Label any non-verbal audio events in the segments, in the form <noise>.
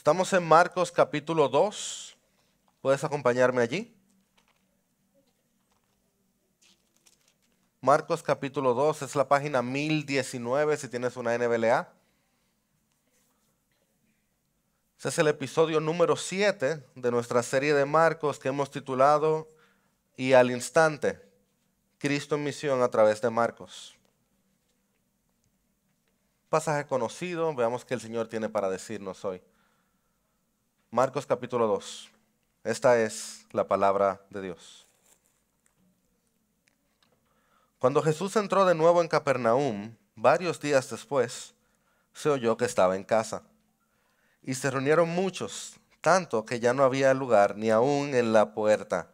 Estamos en Marcos capítulo 2. ¿Puedes acompañarme allí? Marcos capítulo 2 es la página 1019 si tienes una NBLA. Ese es el episodio número 7 de nuestra serie de Marcos que hemos titulado Y al instante, Cristo en misión a través de Marcos. Pasaje conocido, veamos qué el Señor tiene para decirnos hoy. Marcos capítulo 2. Esta es la palabra de Dios. Cuando Jesús entró de nuevo en Capernaum, varios días después, se oyó que estaba en casa. Y se reunieron muchos, tanto que ya no había lugar ni aún en la puerta.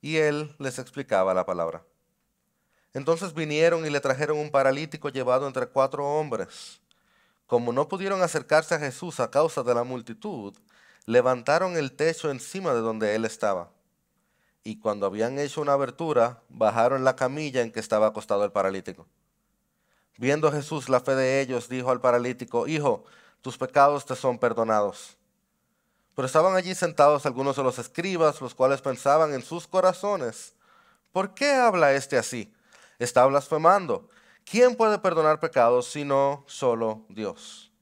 Y él les explicaba la palabra. Entonces vinieron y le trajeron un paralítico llevado entre cuatro hombres. Como no pudieron acercarse a Jesús a causa de la multitud, levantaron el techo encima de donde él estaba. Y cuando habían hecho una abertura, bajaron la camilla en que estaba acostado el paralítico. Viendo Jesús la fe de ellos, dijo al paralítico, Hijo, tus pecados te son perdonados. Pero estaban allí sentados algunos de los escribas, los cuales pensaban en sus corazones, ¿por qué habla este así? Está blasfemando. ¿Quién puede perdonar pecados sino solo Dios?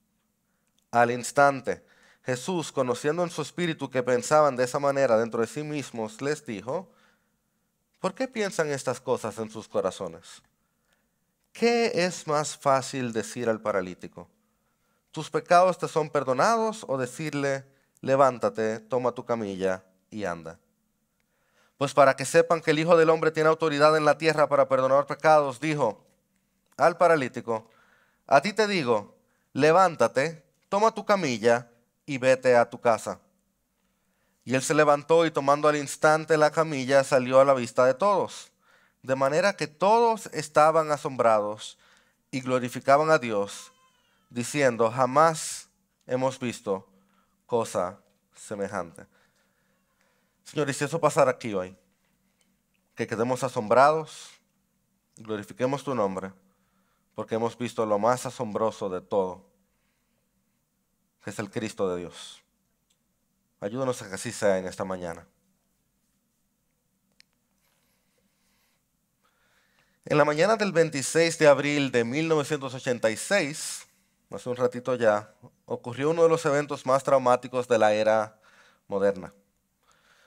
Al instante, Jesús, conociendo en su espíritu que pensaban de esa manera dentro de sí mismos, les dijo, ¿por qué piensan estas cosas en sus corazones? ¿Qué es más fácil decir al paralítico? ¿Tus pecados te son perdonados o decirle, levántate, toma tu camilla y anda? Pues para que sepan que el Hijo del Hombre tiene autoridad en la tierra para perdonar pecados, dijo al paralítico, a ti te digo, levántate, toma tu camilla y vete a tu casa. Y él se levantó y tomando al instante la camilla salió a la vista de todos, de manera que todos estaban asombrados y glorificaban a Dios, diciendo, jamás hemos visto cosa semejante. Señor, y si eso pasara aquí hoy, que quedemos asombrados, glorifiquemos tu nombre, porque hemos visto lo más asombroso de todo que es el Cristo de Dios. Ayúdanos a que así sea en esta mañana. En la mañana del 26 de abril de 1986, hace un ratito ya, ocurrió uno de los eventos más traumáticos de la era moderna.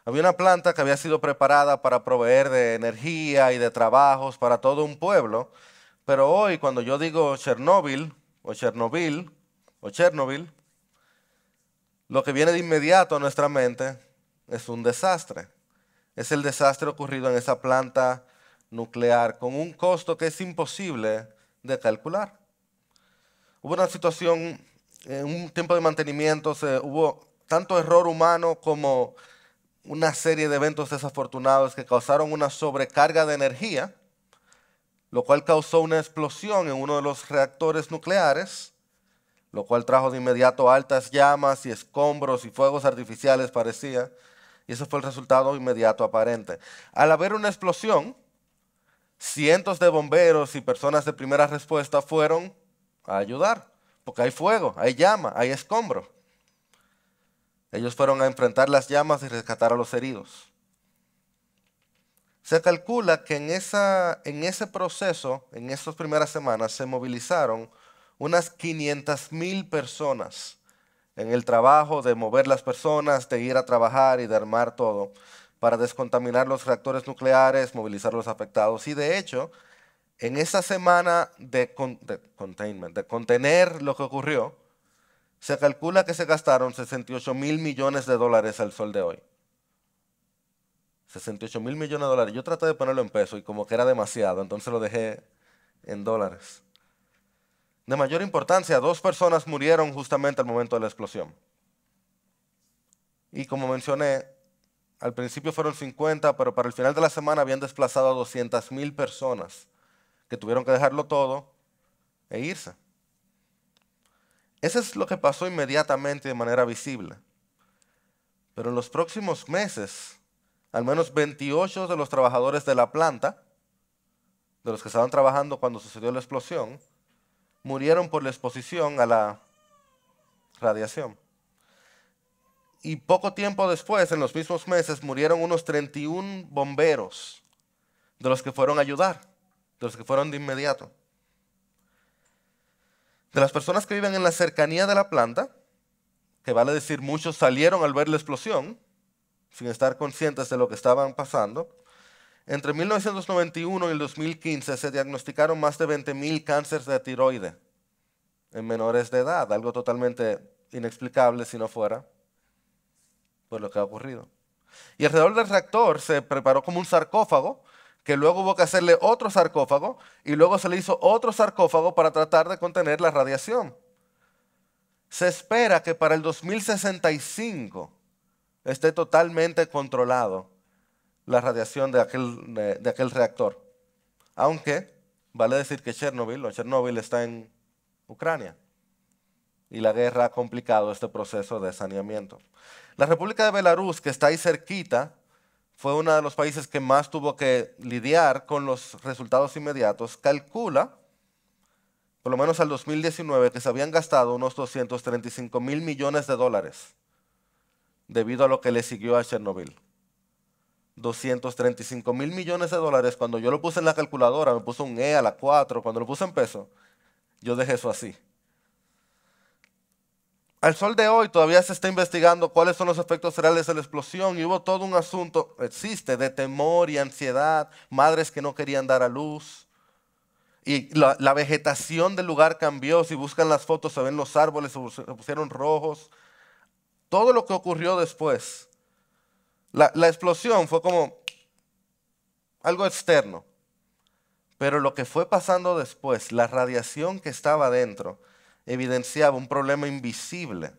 Había una planta que había sido preparada para proveer de energía y de trabajos para todo un pueblo, pero hoy cuando yo digo Chernóbil o Chernobyl o Chernobyl, lo que viene de inmediato a nuestra mente es un desastre. Es el desastre ocurrido en esa planta nuclear con un costo que es imposible de calcular. Hubo una situación, en un tiempo de mantenimiento, se, hubo tanto error humano como una serie de eventos desafortunados que causaron una sobrecarga de energía, lo cual causó una explosión en uno de los reactores nucleares lo cual trajo de inmediato altas llamas y escombros y fuegos artificiales parecía, y eso fue el resultado inmediato aparente. Al haber una explosión, cientos de bomberos y personas de primera respuesta fueron a ayudar, porque hay fuego, hay llama, hay escombro. Ellos fueron a enfrentar las llamas y rescatar a los heridos. Se calcula que en, esa, en ese proceso, en esas primeras semanas, se movilizaron unas 500 mil personas en el trabajo de mover las personas, de ir a trabajar y de armar todo para descontaminar los reactores nucleares, movilizar a los afectados. Y de hecho, en esa semana de, containment, de contener lo que ocurrió, se calcula que se gastaron 68 mil millones de dólares al sol de hoy. 68 mil millones de dólares. Yo traté de ponerlo en peso y como que era demasiado, entonces lo dejé en dólares de mayor importancia, dos personas murieron justamente al momento de la explosión. Y como mencioné, al principio fueron 50, pero para el final de la semana habían desplazado a 200.000 personas que tuvieron que dejarlo todo e irse. Eso es lo que pasó inmediatamente de manera visible. Pero en los próximos meses, al menos 28 de los trabajadores de la planta, de los que estaban trabajando cuando sucedió la explosión, murieron por la exposición a la radiación. Y poco tiempo después, en los mismos meses, murieron unos 31 bomberos de los que fueron a ayudar, de los que fueron de inmediato. De las personas que viven en la cercanía de la planta, que vale decir muchos salieron al ver la explosión, sin estar conscientes de lo que estaban pasando, entre 1991 y el 2015 se diagnosticaron más de 20.000 cánceres de tiroides en menores de edad, algo totalmente inexplicable si no fuera por lo que ha ocurrido. Y alrededor del reactor se preparó como un sarcófago, que luego hubo que hacerle otro sarcófago, y luego se le hizo otro sarcófago para tratar de contener la radiación. Se espera que para el 2065 esté totalmente controlado la radiación de aquel, de, aquel reactor. Aunque vale decir que Chernobyl Chernobyl está en Ucrania y la guerra ha complicado este proceso de saneamiento. La República de Belarus, que está ahí cerquita, fue uno de los países que más tuvo que lidiar con los resultados inmediatos. Calcula, por lo menos al 2019, que se habían gastado unos 235 mil millones de dólares debido a lo que le siguió a Chernobyl. 235 mil millones de dólares, cuando yo lo puse en la calculadora, me puso un E a la 4, cuando lo puse en peso, yo dejé eso así. Al sol de hoy todavía se está investigando cuáles son los efectos reales de la explosión y hubo todo un asunto, existe, de temor y ansiedad, madres que no querían dar a luz. Y la, vegetación del lugar cambió, si buscan las fotos se ven los árboles, se pusieron rojos. Todo lo que ocurrió después la, explosión fue como algo externo. Pero lo que fue pasando después, la radiación que estaba dentro, evidenciaba un problema invisible,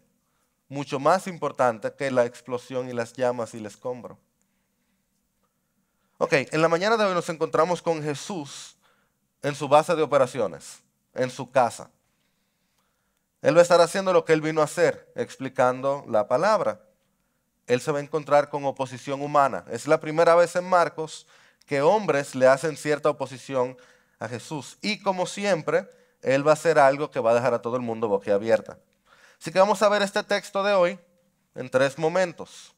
mucho más importante que la explosión y las llamas y el escombro. Ok, en la mañana de hoy nos encontramos con Jesús en su base de operaciones, en su casa. Él va a estar haciendo lo que él vino a hacer, explicando la palabra él se va a encontrar con oposición humana. Es la primera vez en Marcos que hombres le hacen cierta oposición a Jesús. Y como siempre, él va a hacer algo que va a dejar a todo el mundo boquiabierta. Así que vamos a ver este texto de hoy en tres momentos.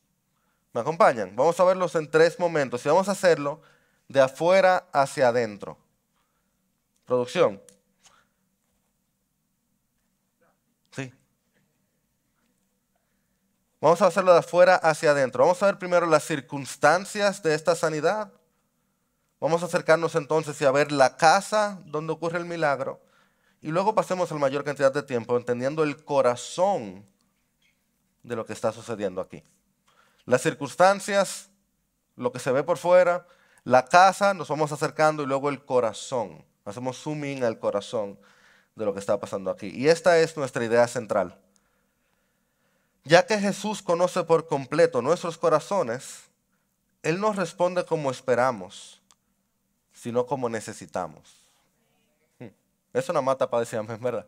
¿Me acompañan? Vamos a verlos en tres momentos y vamos a hacerlo de afuera hacia adentro. Producción, Vamos a hacerlo de afuera hacia adentro. Vamos a ver primero las circunstancias de esta sanidad. Vamos a acercarnos entonces y a ver la casa donde ocurre el milagro. Y luego pasemos la mayor cantidad de tiempo entendiendo el corazón de lo que está sucediendo aquí. Las circunstancias, lo que se ve por fuera, la casa, nos vamos acercando y luego el corazón. Hacemos zoom in al corazón de lo que está pasando aquí. Y esta es nuestra idea central. Ya que Jesús conoce por completo nuestros corazones, Él nos responde como esperamos, sino como necesitamos. Hmm. Eso no mata para decir amén, ¿verdad?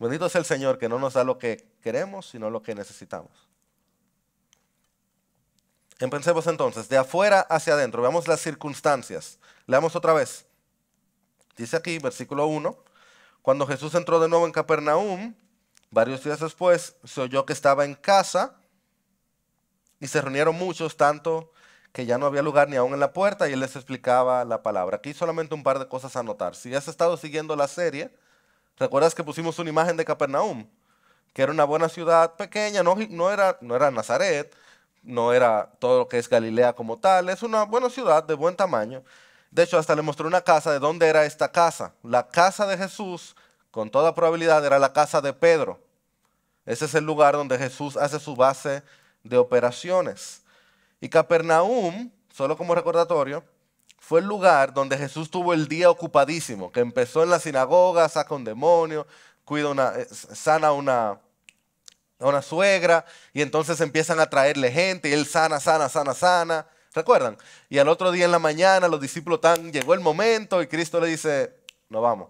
Bendito es el Señor que no nos da lo que queremos, sino lo que necesitamos. Empecemos entonces, de afuera hacia adentro, veamos las circunstancias. Leamos otra vez. Dice aquí, versículo 1, cuando Jesús entró de nuevo en Capernaum, Varios días después, se oyó que estaba en casa y se reunieron muchos, tanto que ya no había lugar ni aún en la puerta y él les explicaba la palabra. Aquí solamente un par de cosas a notar. Si has estado siguiendo la serie, recuerdas que pusimos una imagen de Capernaum, que era una buena ciudad pequeña, no, no, era, no era Nazaret, no era todo lo que es Galilea como tal, es una buena ciudad de buen tamaño. De hecho, hasta le mostró una casa de dónde era esta casa. La casa de Jesús con toda probabilidad era la casa de Pedro. Ese es el lugar donde Jesús hace su base de operaciones. Y Capernaum, solo como recordatorio, fue el lugar donde Jesús tuvo el día ocupadísimo, que empezó en la sinagoga, saca un demonio, cuida una, eh, sana una, una suegra, y entonces empiezan a traerle gente, y él sana, sana, sana, sana. ¿Recuerdan? Y al otro día en la mañana los discípulos tan, llegó el momento, y Cristo le dice, nos vamos.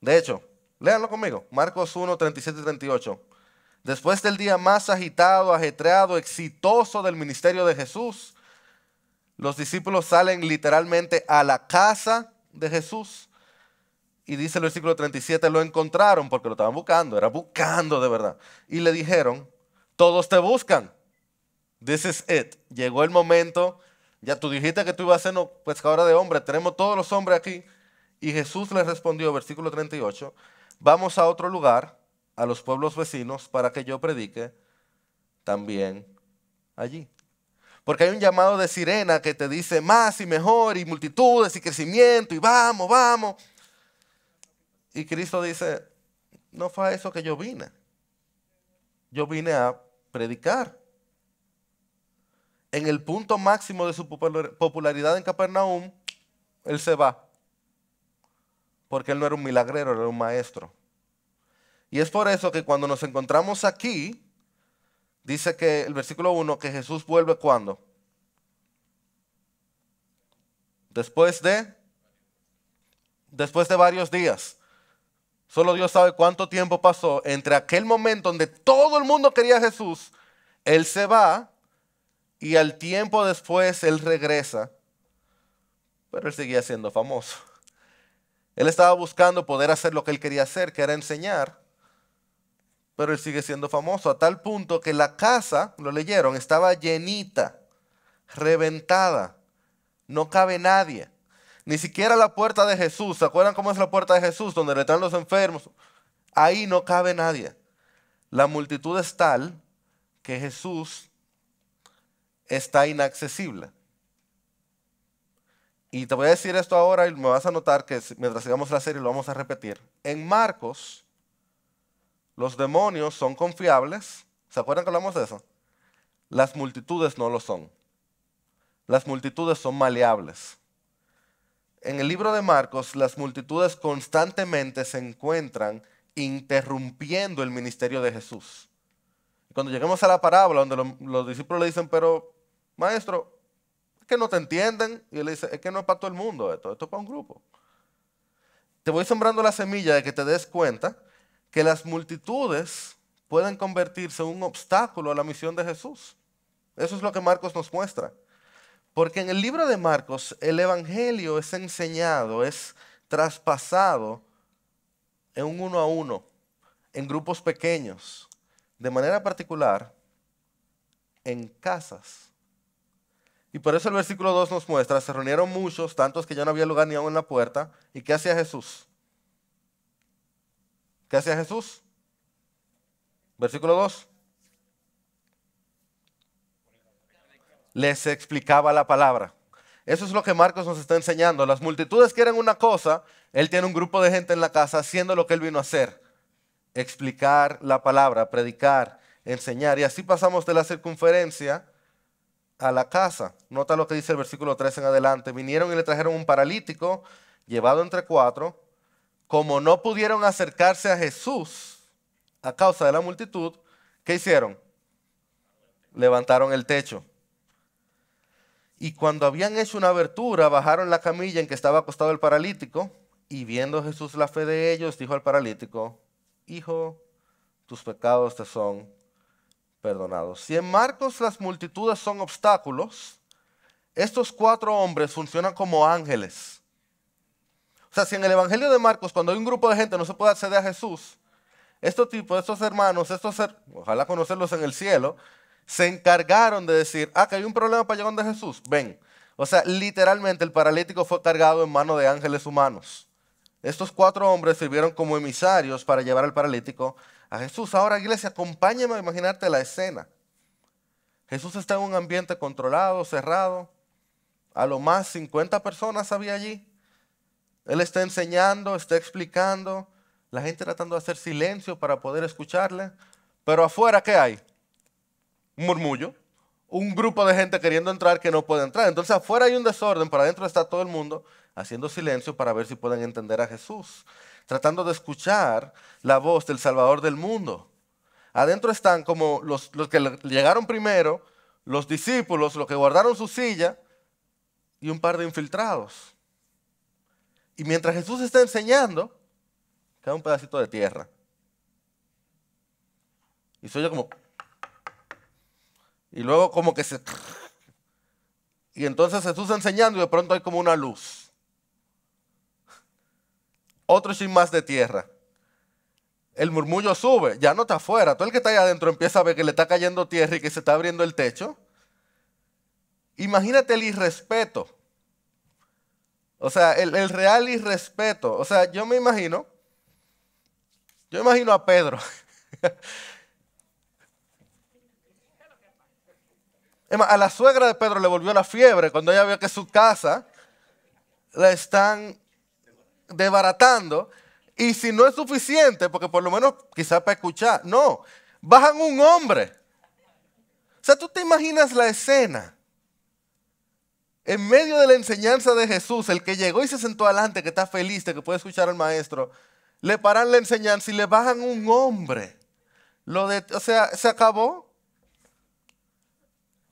De hecho, léanlo conmigo, Marcos 1, 37 y 38. Después del día más agitado, ajetreado, exitoso del ministerio de Jesús, los discípulos salen literalmente a la casa de Jesús. Y dice el versículo 37, lo encontraron porque lo estaban buscando, era buscando de verdad. Y le dijeron, todos te buscan. This is it. Llegó el momento. Ya tú dijiste que tú ibas a ser pescadora de hombre Tenemos todos los hombres aquí. Y Jesús le respondió, versículo 38, vamos a otro lugar, a los pueblos vecinos, para que yo predique también allí. Porque hay un llamado de sirena que te dice más y mejor y multitudes y crecimiento y vamos, vamos. Y Cristo dice, no fue a eso que yo vine. Yo vine a predicar. En el punto máximo de su popularidad en Capernaum, Él se va porque él no era un milagrero, era un maestro. Y es por eso que cuando nos encontramos aquí, dice que el versículo 1, que Jesús vuelve cuando. Después de, después de varios días. Solo Dios sabe cuánto tiempo pasó entre aquel momento donde todo el mundo quería a Jesús, Él se va y al tiempo después Él regresa. Pero Él seguía siendo famoso. Él estaba buscando poder hacer lo que él quería hacer, que era enseñar. Pero él sigue siendo famoso a tal punto que la casa, lo leyeron, estaba llenita, reventada. No cabe nadie. Ni siquiera la puerta de Jesús. ¿Se acuerdan cómo es la puerta de Jesús? Donde le traen los enfermos. Ahí no cabe nadie. La multitud es tal que Jesús está inaccesible. Y te voy a decir esto ahora y me vas a notar que mientras sigamos la serie lo vamos a repetir. En Marcos, los demonios son confiables. ¿Se acuerdan que hablamos de eso? Las multitudes no lo son. Las multitudes son maleables. En el libro de Marcos, las multitudes constantemente se encuentran interrumpiendo el ministerio de Jesús. Cuando lleguemos a la parábola donde los discípulos le dicen, pero maestro, que no te entienden. Y él dice, es que no es para todo el mundo esto, esto es para un grupo. Te voy sembrando la semilla de que te des cuenta que las multitudes pueden convertirse en un obstáculo a la misión de Jesús. Eso es lo que Marcos nos muestra. Porque en el libro de Marcos el Evangelio es enseñado, es traspasado en un uno a uno, en grupos pequeños, de manera particular en casas y por eso el versículo 2 nos muestra, se reunieron muchos, tantos que ya no había lugar ni aún en la puerta. ¿Y qué hacía Jesús? ¿Qué hacía Jesús? Versículo 2. Les explicaba la palabra. Eso es lo que Marcos nos está enseñando. Las multitudes quieren una cosa, él tiene un grupo de gente en la casa haciendo lo que él vino a hacer. Explicar la palabra, predicar, enseñar. Y así pasamos de la circunferencia a la casa. Nota lo que dice el versículo 3 en adelante. Vinieron y le trajeron un paralítico llevado entre cuatro. Como no pudieron acercarse a Jesús a causa de la multitud, ¿qué hicieron? Levantaron el techo. Y cuando habían hecho una abertura, bajaron la camilla en que estaba acostado el paralítico, y viendo Jesús la fe de ellos, dijo al paralítico, Hijo, tus pecados te son perdonados. Si en Marcos las multitudes son obstáculos, estos cuatro hombres funcionan como ángeles. O sea, si en el Evangelio de Marcos, cuando hay un grupo de gente no se puede acceder a Jesús, estos tipos, estos hermanos, estos ojalá conocerlos en el cielo, se encargaron de decir, ah, que hay un problema para llegar donde Jesús, ven. O sea, literalmente el paralítico fue cargado en mano de ángeles humanos. Estos cuatro hombres sirvieron como emisarios para llevar al paralítico a Jesús. Ahora, iglesia, acompáñame a imaginarte la escena. Jesús está en un ambiente controlado, cerrado. A lo más 50 personas había allí. Él está enseñando, está explicando, la gente tratando de hacer silencio para poder escucharle. Pero afuera, ¿qué hay? Un murmullo, un grupo de gente queriendo entrar que no puede entrar. Entonces afuera hay un desorden, para adentro está todo el mundo haciendo silencio para ver si pueden entender a Jesús tratando de escuchar la voz del Salvador del mundo. Adentro están como los, los que llegaron primero, los discípulos, los que guardaron su silla y un par de infiltrados. Y mientras Jesús está enseñando, cae un pedacito de tierra. Y se oye como... Y luego como que se... Y entonces Jesús enseñando y de pronto hay como una luz otro sin más de tierra. El murmullo sube, ya no está afuera. Todo el que está ahí adentro empieza a ver que le está cayendo tierra y que se está abriendo el techo. Imagínate el irrespeto. O sea, el, real irrespeto. O sea, yo me imagino, yo imagino a Pedro. <laughs> a la suegra de Pedro le volvió la fiebre cuando ella vio que su casa la están desbaratando. Y si no es suficiente, porque por lo menos quizás para escuchar, no, bajan un hombre. O sea, tú te imaginas la escena. En medio de la enseñanza de Jesús, el que llegó y se sentó adelante, que está feliz de que puede escuchar al maestro, le paran la enseñanza y le bajan un hombre. Lo de, o sea, se acabó.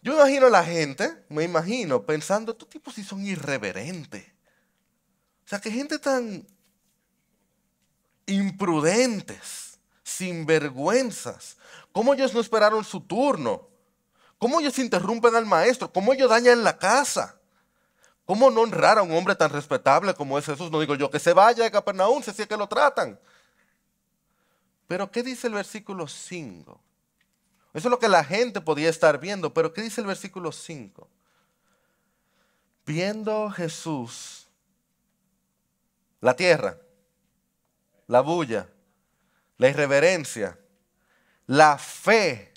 Yo imagino a la gente, me imagino, pensando, estos tipos sí son irreverentes. O sea, que gente tan imprudentes, sinvergüenzas, cómo ellos no esperaron su turno, cómo ellos interrumpen al maestro, cómo ellos dañan la casa, cómo no honrar a un hombre tan respetable como es Jesús. No digo yo que se vaya de Capernaum, si es que lo tratan. Pero ¿qué dice el versículo 5? Eso es lo que la gente podía estar viendo, pero ¿qué dice el versículo 5? Viendo Jesús la tierra, la bulla, la irreverencia, la fe.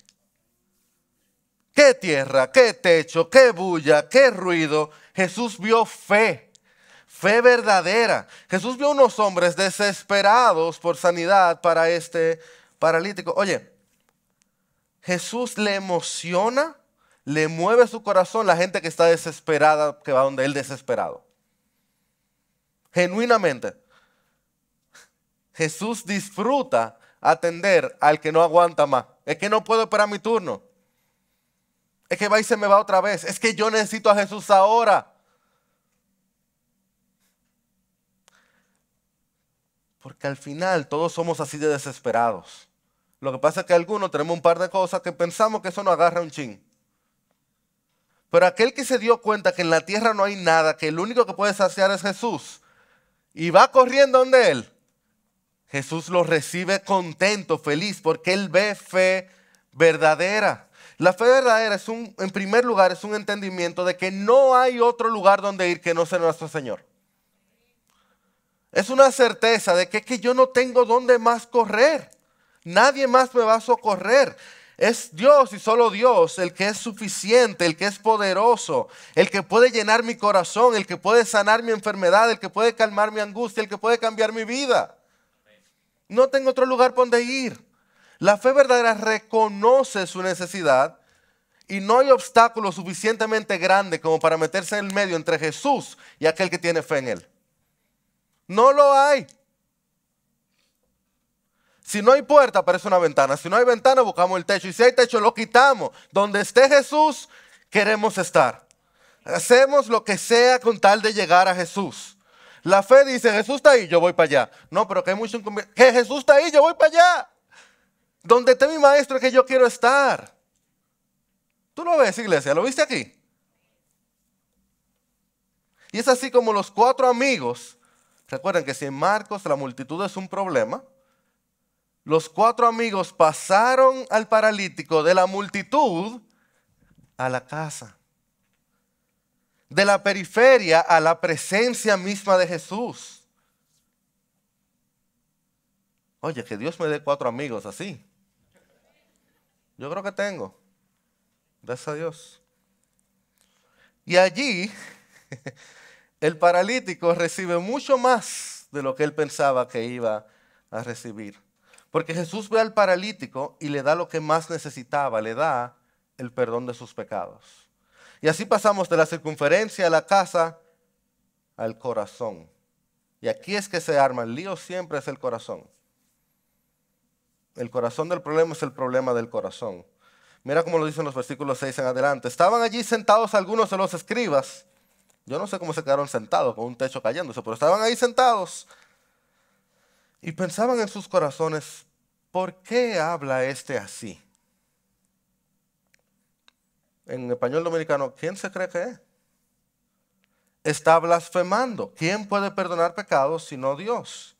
¿Qué tierra? ¿Qué techo? ¿Qué bulla? ¿Qué ruido? Jesús vio fe, fe verdadera. Jesús vio unos hombres desesperados por sanidad para este paralítico. Oye, Jesús le emociona, le mueve su corazón la gente que está desesperada, que va donde él desesperado genuinamente. Jesús disfruta atender al que no aguanta más. Es que no puedo esperar mi turno. Es que va y se me va otra vez. Es que yo necesito a Jesús ahora. Porque al final todos somos así de desesperados. Lo que pasa es que algunos tenemos un par de cosas que pensamos que eso nos agarra un chin. Pero aquel que se dio cuenta que en la tierra no hay nada, que el único que puede saciar es Jesús, y va corriendo donde él. Jesús lo recibe contento, feliz, porque él ve fe verdadera. La fe verdadera es un, en primer lugar, es un entendimiento de que no hay otro lugar donde ir que no sea nuestro Señor. Es una certeza de que, que yo no tengo dónde más correr. Nadie más me va a socorrer. Es Dios y solo Dios el que es suficiente, el que es poderoso, el que puede llenar mi corazón, el que puede sanar mi enfermedad, el que puede calmar mi angustia, el que puede cambiar mi vida. No tengo otro lugar por donde ir. La fe verdadera reconoce su necesidad y no hay obstáculo suficientemente grande como para meterse en el medio entre Jesús y aquel que tiene fe en él. No lo hay. Si no hay puerta, aparece una ventana. Si no hay ventana, buscamos el techo. Y si hay techo, lo quitamos. Donde esté Jesús, queremos estar. Hacemos lo que sea con tal de llegar a Jesús. La fe dice, Jesús está ahí, yo voy para allá. No, pero que hay mucho Que Jesús está ahí, yo voy para allá. Donde esté mi maestro es que yo quiero estar. Tú lo ves, iglesia, lo viste aquí. Y es así como los cuatro amigos, recuerden que si en Marcos la multitud es un problema, los cuatro amigos pasaron al paralítico de la multitud a la casa, de la periferia a la presencia misma de Jesús. Oye, que Dios me dé cuatro amigos así. Yo creo que tengo. Gracias a Dios. Y allí <laughs> el paralítico recibe mucho más de lo que él pensaba que iba a recibir. Porque Jesús ve al paralítico y le da lo que más necesitaba, le da el perdón de sus pecados. Y así pasamos de la circunferencia a la casa al corazón. Y aquí es que se arma, el lío siempre es el corazón. El corazón del problema es el problema del corazón. Mira cómo lo dicen los versículos 6 en adelante. Estaban allí sentados algunos de los escribas. Yo no sé cómo se quedaron sentados con un techo cayéndose, pero estaban ahí sentados y pensaban en sus corazones, ¿por qué habla este así? En español dominicano, ¿quién se cree que es? Está blasfemando. ¿Quién puede perdonar pecados sino Dios?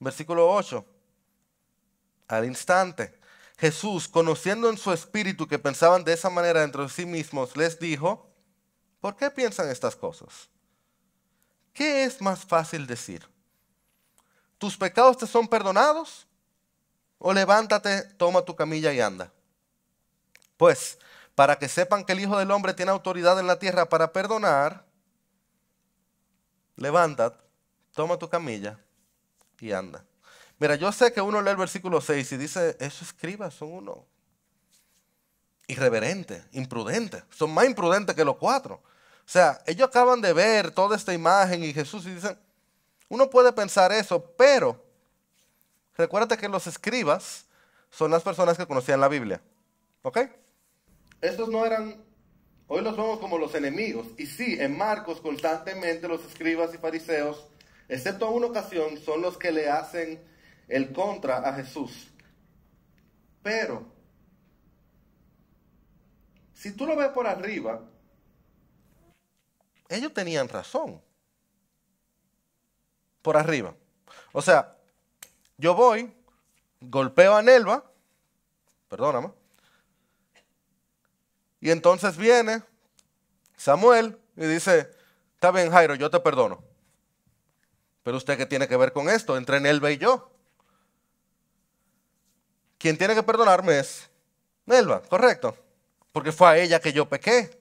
Versículo 8. Al instante, Jesús, conociendo en su espíritu que pensaban de esa manera dentro de sí mismos, les dijo, ¿por qué piensan estas cosas? ¿Qué es más fácil decir? tus pecados te son perdonados, o levántate, toma tu camilla y anda. Pues, para que sepan que el Hijo del Hombre tiene autoridad en la tierra para perdonar, levántate, toma tu camilla y anda. Mira, yo sé que uno lee el versículo 6 y dice, esos escribas son uno irreverente, imprudente. Son más imprudentes que los cuatro. O sea, ellos acaban de ver toda esta imagen y Jesús y dicen, uno puede pensar eso, pero recuérdate que los escribas son las personas que conocían la Biblia. ¿Ok? Estos no eran, hoy los vemos como los enemigos. Y sí, en Marcos constantemente los escribas y fariseos, excepto a una ocasión, son los que le hacen el contra a Jesús. Pero, si tú lo ves por arriba, ellos tenían razón por arriba. O sea, yo voy, golpeo a Nelva, perdóname, y entonces viene Samuel y dice, está bien Jairo, yo te perdono. Pero usted qué tiene que ver con esto, entre Nelva y yo. Quien tiene que perdonarme es Nelva, correcto. Porque fue a ella que yo pequé.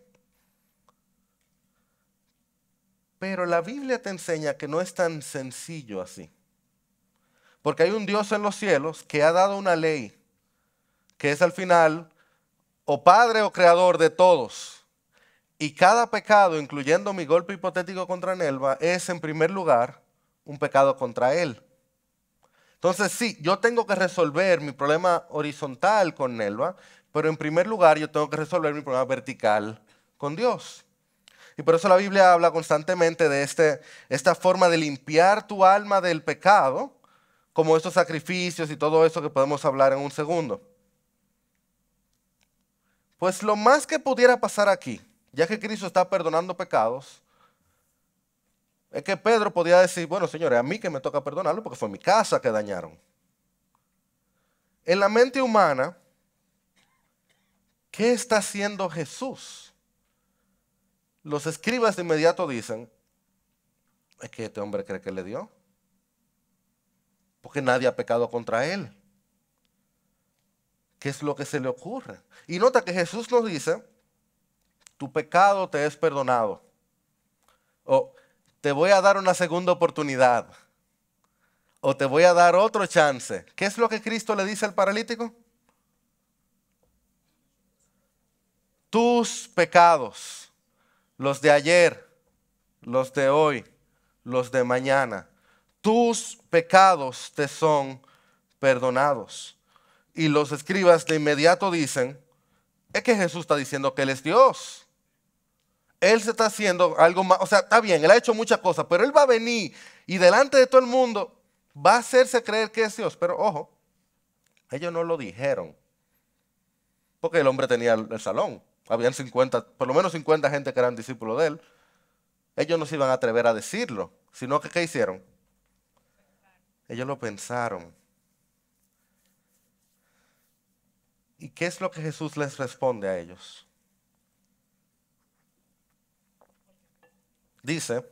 Pero la Biblia te enseña que no es tan sencillo así. Porque hay un Dios en los cielos que ha dado una ley, que es al final o Padre o Creador de todos. Y cada pecado, incluyendo mi golpe hipotético contra Nelva, es en primer lugar un pecado contra Él. Entonces sí, yo tengo que resolver mi problema horizontal con Nelva, pero en primer lugar yo tengo que resolver mi problema vertical con Dios. Y por eso la Biblia habla constantemente de este, esta forma de limpiar tu alma del pecado, como estos sacrificios y todo eso que podemos hablar en un segundo. Pues lo más que pudiera pasar aquí, ya que Cristo está perdonando pecados, es que Pedro podía decir, bueno, señores, a mí que me toca perdonarlo porque fue mi casa que dañaron. En la mente humana, ¿qué está haciendo Jesús? Los escribas de inmediato dicen, es que este hombre cree que le dio, porque nadie ha pecado contra él. ¿Qué es lo que se le ocurre? Y nota que Jesús nos dice, tu pecado te es perdonado. O te voy a dar una segunda oportunidad. O te voy a dar otro chance. ¿Qué es lo que Cristo le dice al paralítico? Tus pecados los de ayer, los de hoy, los de mañana. Tus pecados te son perdonados. Y los escribas de inmediato dicen, es que Jesús está diciendo que Él es Dios. Él se está haciendo algo más, o sea, está bien, Él ha hecho muchas cosas, pero Él va a venir y delante de todo el mundo va a hacerse creer que es Dios. Pero ojo, ellos no lo dijeron, porque el hombre tenía el salón. Habían 50, por lo menos 50 gente que eran discípulos de él. Ellos no se iban a atrever a decirlo, sino que ¿qué hicieron? Ellos lo pensaron. ¿Y qué es lo que Jesús les responde a ellos? Dice,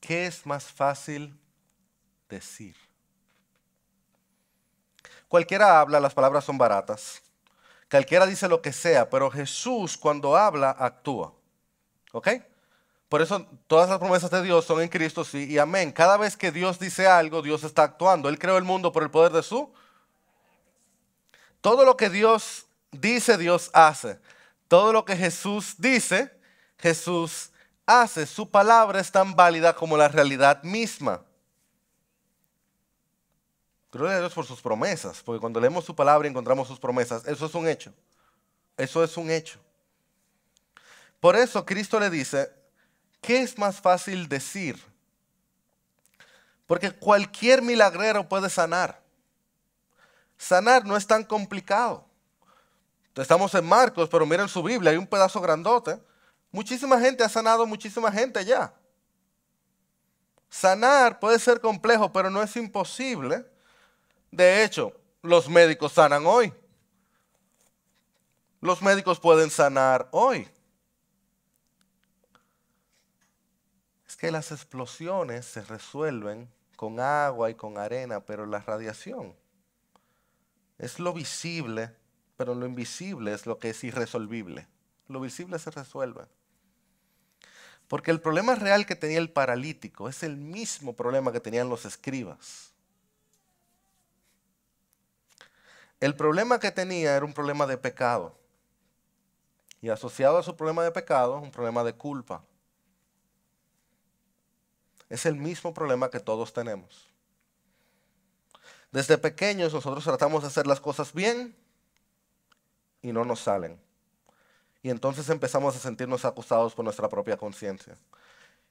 ¿qué es más fácil decir? Cualquiera habla, las palabras son baratas. Cualquiera dice lo que sea, pero Jesús cuando habla, actúa. ¿Ok? Por eso todas las promesas de Dios son en Cristo, sí y amén. Cada vez que Dios dice algo, Dios está actuando. Él creó el mundo por el poder de su. Todo lo que Dios dice, Dios hace. Todo lo que Jesús dice, Jesús hace. Su palabra es tan válida como la realidad misma. Gloria a Dios por sus promesas, porque cuando leemos su palabra encontramos sus promesas. Eso es un hecho. Eso es un hecho. Por eso Cristo le dice, ¿qué es más fácil decir? Porque cualquier milagrero puede sanar. Sanar no es tan complicado. Estamos en Marcos, pero miren su Biblia, hay un pedazo grandote. Muchísima gente ha sanado, muchísima gente ya. Sanar puede ser complejo, pero no es imposible. De hecho, los médicos sanan hoy. Los médicos pueden sanar hoy. Es que las explosiones se resuelven con agua y con arena, pero la radiación es lo visible, pero lo invisible es lo que es irresolvible. Lo visible se resuelve. Porque el problema real que tenía el paralítico es el mismo problema que tenían los escribas. El problema que tenía era un problema de pecado. Y asociado a su problema de pecado, un problema de culpa. Es el mismo problema que todos tenemos. Desde pequeños nosotros tratamos de hacer las cosas bien y no nos salen. Y entonces empezamos a sentirnos acusados por nuestra propia conciencia.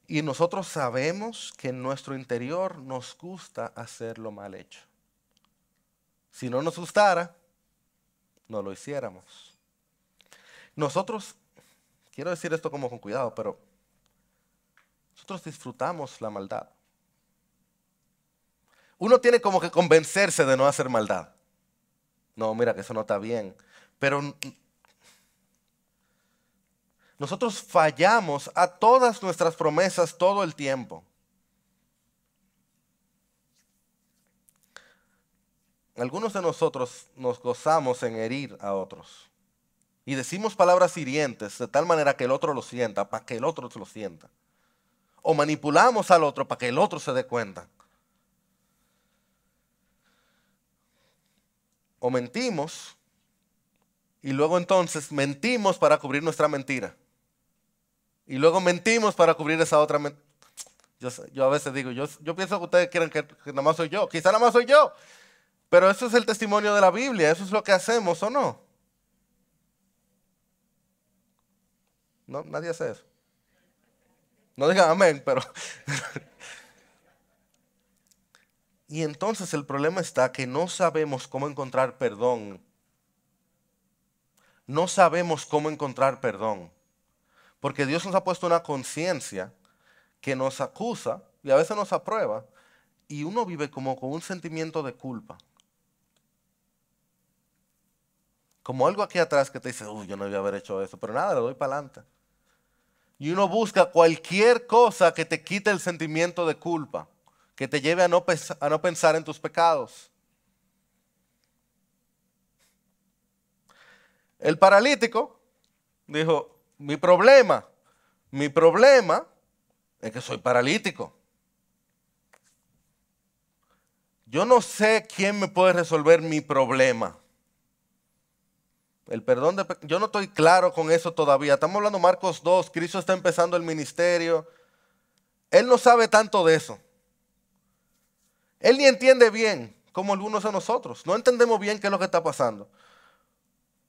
Y nosotros sabemos que en nuestro interior nos gusta hacer lo mal hecho. Si no nos gustara, no lo hiciéramos. Nosotros, quiero decir esto como con cuidado, pero nosotros disfrutamos la maldad. Uno tiene como que convencerse de no hacer maldad. No, mira que eso no está bien. Pero nosotros fallamos a todas nuestras promesas todo el tiempo. Algunos de nosotros nos gozamos en herir a otros. Y decimos palabras hirientes de tal manera que el otro lo sienta, para que el otro lo sienta. O manipulamos al otro para que el otro se dé cuenta. O mentimos y luego entonces mentimos para cubrir nuestra mentira. Y luego mentimos para cubrir esa otra mentira. Yo, yo, a veces digo, yo, pienso que ustedes quieren que, que nada más soy yo. Quizá nada más soy yo. Pero eso es el testimonio de la Biblia, eso es lo que hacemos o no. No, nadie hace eso. No digan amén, pero... <laughs> y entonces el problema está que no sabemos cómo encontrar perdón. No sabemos cómo encontrar perdón. Porque Dios nos ha puesto una conciencia que nos acusa y a veces nos aprueba. Y uno vive como con un sentimiento de culpa como algo aquí atrás que te dice, uy, yo no debía haber hecho eso, pero nada, le doy para adelante. Y uno busca cualquier cosa que te quite el sentimiento de culpa, que te lleve a no, a no pensar en tus pecados. El paralítico dijo, mi problema, mi problema es que soy paralítico. Yo no sé quién me puede resolver mi problema. El perdón de Yo no estoy claro con eso todavía. Estamos hablando de Marcos 2, Cristo está empezando el ministerio. Él no sabe tanto de eso. Él ni entiende bien, como algunos de nosotros. No entendemos bien qué es lo que está pasando.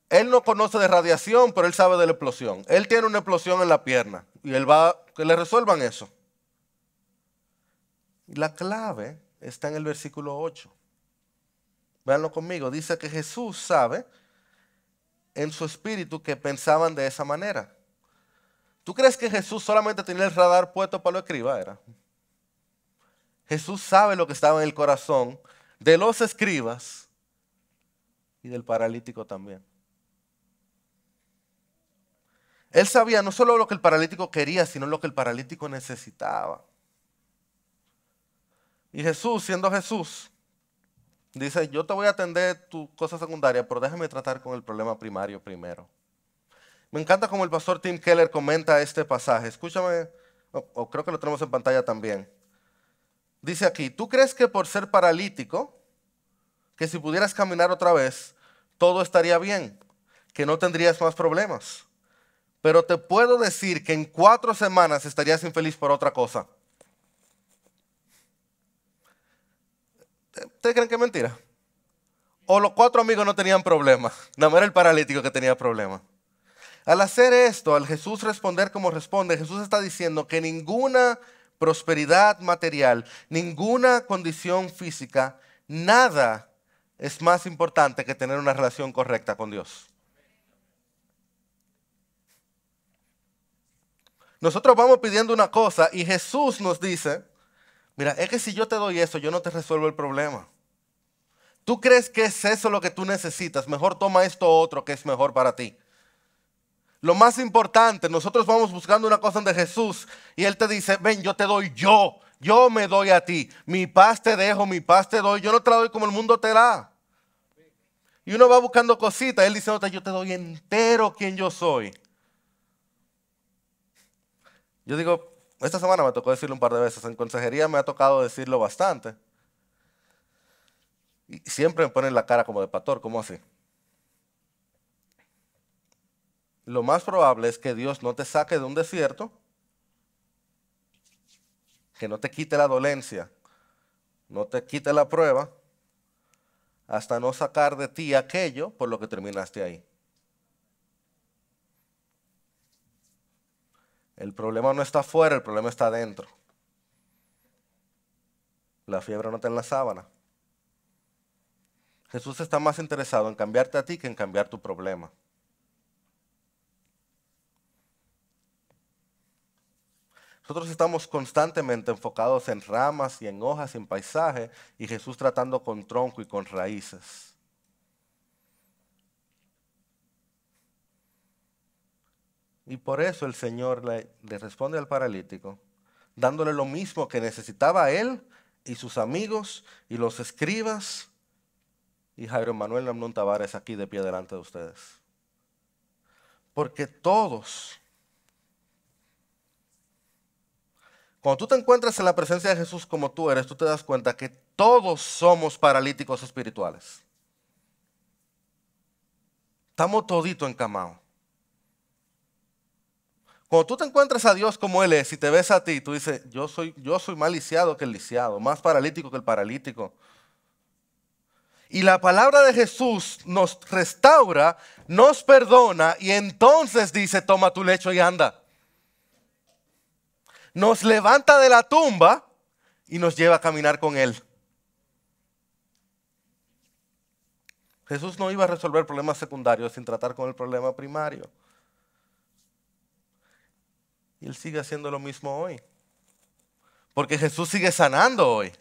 Él no conoce de radiación, pero él sabe de la explosión. Él tiene una explosión en la pierna y él va que le resuelvan eso. La clave está en el versículo 8. Véanlo conmigo. Dice que Jesús sabe en su espíritu que pensaban de esa manera. ¿Tú crees que Jesús solamente tenía el radar puesto para lo escriba? Jesús sabe lo que estaba en el corazón de los escribas y del paralítico también. Él sabía no solo lo que el paralítico quería, sino lo que el paralítico necesitaba. Y Jesús, siendo Jesús, Dice, yo te voy a atender tu cosa secundaria, pero déjame tratar con el problema primario primero. Me encanta como el pastor Tim Keller comenta este pasaje. Escúchame, o, creo que lo tenemos en pantalla también. Dice aquí, ¿tú crees que por ser paralítico, que si pudieras caminar otra vez, todo estaría bien, que no tendrías más problemas? Pero te puedo decir que en cuatro semanas estarías infeliz por otra cosa. ¿Ustedes creen que es mentira? O los cuatro amigos no tenían problema. No era el paralítico que tenía problema. Al hacer esto, al Jesús responder como responde, Jesús está diciendo que ninguna prosperidad material, ninguna condición física, nada es más importante que tener una relación correcta con Dios. Nosotros vamos pidiendo una cosa y Jesús nos dice, Mira, es que si yo te doy eso, yo no te resuelvo el problema. ¿Tú crees que es eso lo que tú necesitas? Mejor toma esto otro que es mejor para ti. Lo más importante, nosotros vamos buscando una cosa de Jesús y Él te dice, ven, yo te doy yo, yo me doy a ti, mi paz te dejo, mi paz te doy, yo no te la doy como el mundo te da. Y uno va buscando cositas, Él dice, yo te doy entero quien yo soy. Yo digo, esta semana me tocó decirlo un par de veces. En consejería me ha tocado decirlo bastante. Y siempre me ponen la cara como de pastor, ¿cómo así? Lo más probable es que Dios no te saque de un desierto, que no te quite la dolencia, no te quite la prueba, hasta no sacar de ti aquello por lo que terminaste ahí. El problema no está afuera, el problema está adentro. La fiebre no está en la sábana. Jesús está más interesado en cambiarte a ti que en cambiar tu problema. Nosotros estamos constantemente enfocados en ramas y en hojas y en paisaje y Jesús tratando con tronco y con raíces. Y por eso el Señor le, responde al paralítico, dándole lo mismo que necesitaba él y sus amigos y los escribas. Y Jairo Manuel Namnun Tavares aquí de pie delante de ustedes. Porque todos, cuando tú te encuentras en la presencia de Jesús como tú eres, tú te das cuenta que todos somos paralíticos espirituales. Estamos todito encamados. Cuando tú te encuentras a Dios como Él es y te ves a ti, tú dices, yo soy, yo soy más lisiado que el lisiado, más paralítico que el paralítico. Y la palabra de Jesús nos restaura, nos perdona y entonces dice, toma tu lecho y anda. Nos levanta de la tumba y nos lleva a caminar con Él. Jesús no iba a resolver problemas secundarios sin tratar con el problema primario. Y Él sigue haciendo lo mismo hoy. Porque Jesús sigue sanando hoy.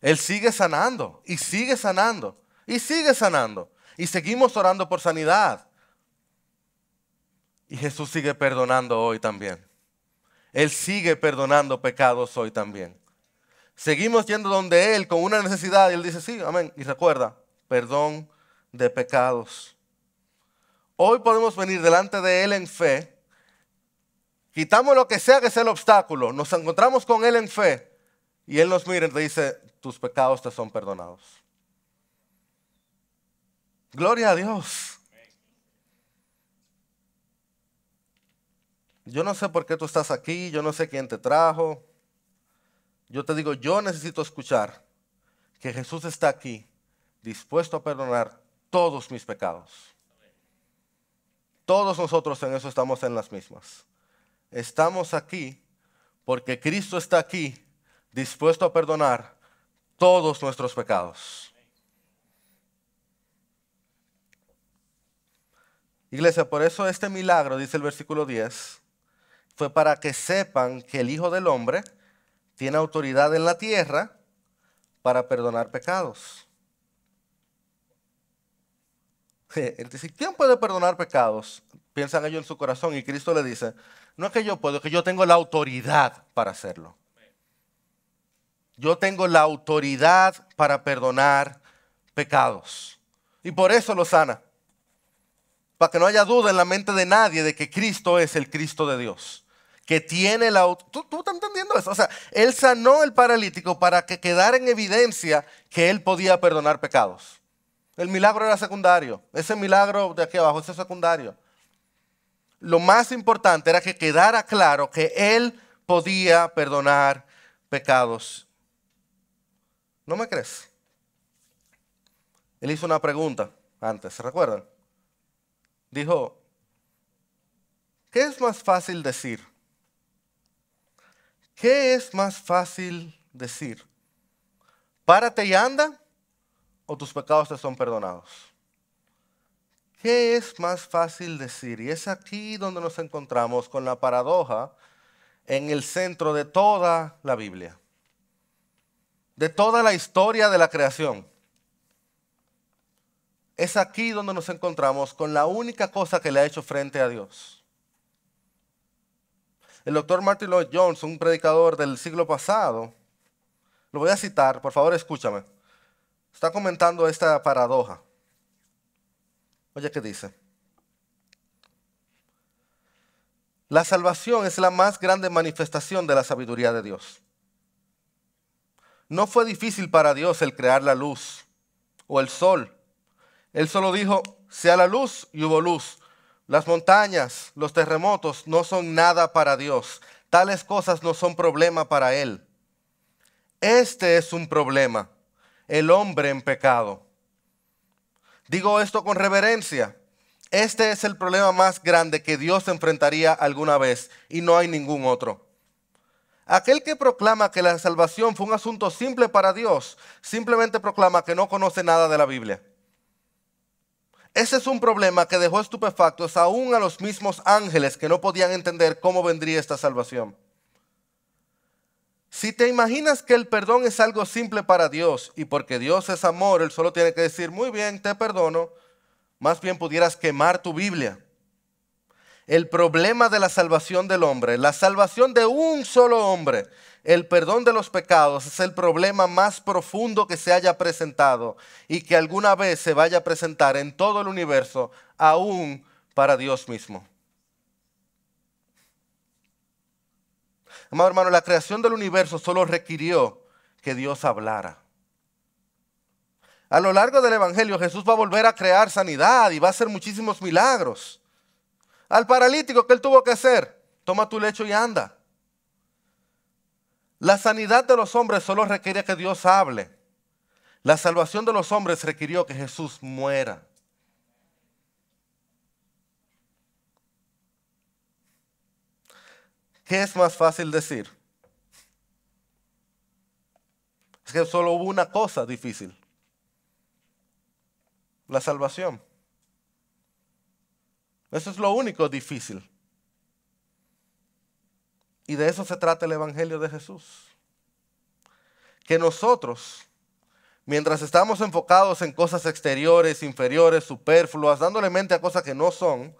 Él sigue sanando y sigue sanando y sigue sanando. Y seguimos orando por sanidad. Y Jesús sigue perdonando hoy también. Él sigue perdonando pecados hoy también. Seguimos yendo donde Él con una necesidad y Él dice, sí, amén. Y recuerda, perdón de pecados. Hoy podemos venir delante de Él en fe Quitamos lo que sea que sea el obstáculo, nos encontramos con Él en fe y Él nos mira y te dice, tus pecados te son perdonados. Gloria a Dios. Yo no sé por qué tú estás aquí, yo no sé quién te trajo. Yo te digo, yo necesito escuchar que Jesús está aquí, dispuesto a perdonar todos mis pecados. Todos nosotros en eso estamos en las mismas estamos aquí porque Cristo está aquí dispuesto a perdonar todos nuestros pecados. Iglesia, por eso este milagro, dice el versículo 10, fue para que sepan que el Hijo del Hombre tiene autoridad en la tierra para perdonar pecados. Él <laughs> ¿quién puede perdonar pecados? Piensan ellos en su corazón y Cristo le dice, no es que yo puedo, es que yo tengo la autoridad para hacerlo. Yo tengo la autoridad para perdonar pecados. Y por eso lo sana. Para que no haya duda en la mente de nadie de que Cristo es el Cristo de Dios. Que tiene la ¿Tú, ¿Tú, estás entendiendo eso? O sea, él sanó el paralítico para que quedara en evidencia que él podía perdonar pecados. El milagro era secundario. Ese milagro de aquí abajo, es secundario lo más importante era que quedara claro que Él podía perdonar pecados. ¿No me crees? Él hizo una pregunta antes, ¿se recuerdan? Dijo, ¿qué es más fácil decir? ¿Qué es más fácil decir? ¿Párate y anda o tus pecados te son perdonados? ¿Qué es más fácil decir? Y es aquí donde nos encontramos con la paradoja en el centro de toda la Biblia, de toda la historia de la creación. Es aquí donde nos encontramos con la única cosa que le ha hecho frente a Dios. El doctor Martin Lloyd Jones, un predicador del siglo pasado, lo voy a citar, por favor escúchame, está comentando esta paradoja. Oye, ¿qué dice? La salvación es la más grande manifestación de la sabiduría de Dios. No fue difícil para Dios el crear la luz o el sol. Él solo dijo, sea la luz y hubo luz. Las montañas, los terremotos no son nada para Dios. Tales cosas no son problema para Él. Este es un problema, el hombre en pecado. Digo esto con reverencia. Este es el problema más grande que Dios enfrentaría alguna vez y no hay ningún otro. Aquel que proclama que la salvación fue un asunto simple para Dios, simplemente proclama que no conoce nada de la Biblia. Ese es un problema que dejó estupefactos aún a los mismos ángeles que no podían entender cómo vendría esta salvación. Si te imaginas que el perdón es algo simple para Dios y porque Dios es amor, Él solo tiene que decir, muy bien, te perdono, más bien pudieras quemar tu Biblia. El problema de la salvación del hombre, la salvación de un solo hombre, el perdón de los pecados es el problema más profundo que se haya presentado y que alguna vez se vaya a presentar en todo el universo, aún para Dios mismo. Amado hermano, la creación del universo solo requirió que Dios hablara. A lo largo del Evangelio Jesús va a volver a crear sanidad y va a hacer muchísimos milagros. Al paralítico, que él tuvo que hacer? Toma tu lecho y anda. La sanidad de los hombres solo requiere que Dios hable. La salvación de los hombres requirió que Jesús muera. ¿Qué es más fácil decir? Es que solo hubo una cosa difícil. La salvación. Eso es lo único difícil. Y de eso se trata el Evangelio de Jesús. Que nosotros, mientras estamos enfocados en cosas exteriores, inferiores, superfluas, dándole mente a cosas que no son,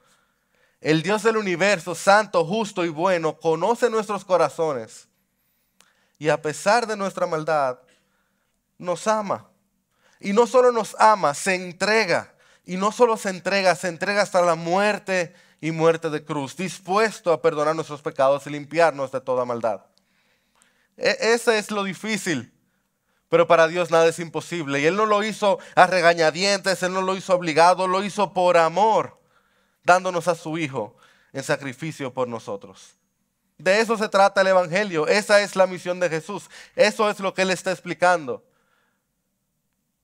el Dios del universo, santo, justo y bueno, conoce nuestros corazones. Y a pesar de nuestra maldad, nos ama. Y no solo nos ama, se entrega. Y no solo se entrega, se entrega hasta la muerte y muerte de cruz, dispuesto a perdonar nuestros pecados y limpiarnos de toda maldad. E, ese es lo difícil. Pero para Dios nada es imposible. Y Él no lo hizo a regañadientes, Él no lo hizo obligado, lo hizo por amor dándonos a su Hijo en sacrificio por nosotros. De eso se trata el Evangelio, esa es la misión de Jesús, eso es lo que Él está explicando.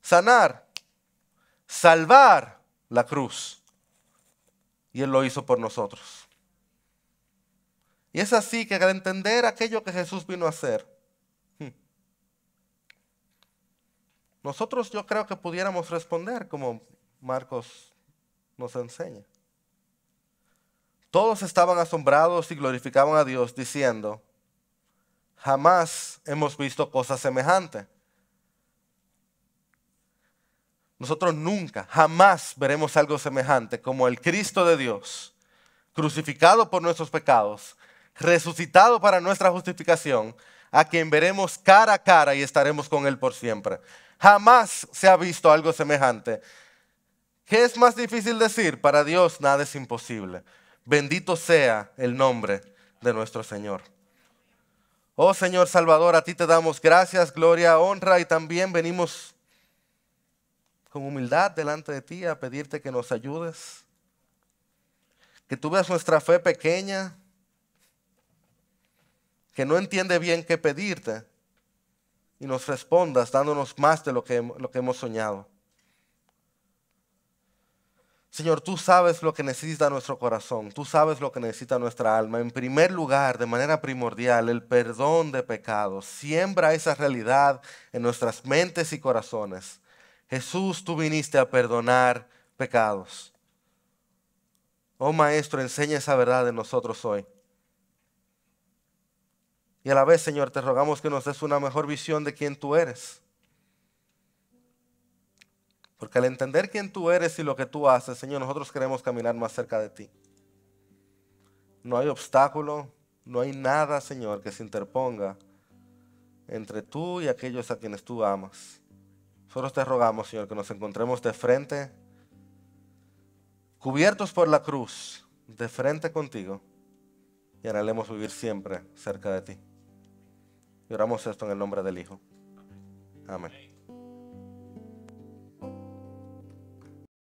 Sanar, salvar la cruz. Y Él lo hizo por nosotros. Y es así que al entender aquello que Jesús vino a hacer, hmm, nosotros yo creo que pudiéramos responder como Marcos nos enseña. Todos estaban asombrados y glorificaban a Dios diciendo, jamás hemos visto cosa semejante. Nosotros nunca, jamás veremos algo semejante como el Cristo de Dios, crucificado por nuestros pecados, resucitado para nuestra justificación, a quien veremos cara a cara y estaremos con Él por siempre. Jamás se ha visto algo semejante. ¿Qué es más difícil decir? Para Dios nada es imposible. Bendito sea el nombre de nuestro Señor. Oh Señor Salvador, a ti te damos gracias, gloria, honra y también venimos con humildad delante de ti a pedirte que nos ayudes. Que tú veas nuestra fe pequeña, que no entiende bien qué pedirte y nos respondas dándonos más de lo que, lo que hemos soñado. Señor, tú sabes lo que necesita nuestro corazón, tú sabes lo que necesita nuestra alma. En primer lugar, de manera primordial, el perdón de pecados. Siembra esa realidad en nuestras mentes y corazones. Jesús, tú viniste a perdonar pecados. Oh Maestro, enseña esa verdad en nosotros hoy. Y a la vez, Señor, te rogamos que nos des una mejor visión de quién tú eres. Porque al entender quién tú eres y lo que tú haces, Señor, nosotros queremos caminar más cerca de ti. No hay obstáculo, no hay nada, Señor, que se interponga entre tú y aquellos a quienes tú amas. Nosotros te rogamos, Señor, que nos encontremos de frente, cubiertos por la cruz, de frente contigo, y anhelemos vivir siempre cerca de ti. Y oramos esto en el nombre del Hijo. Amén.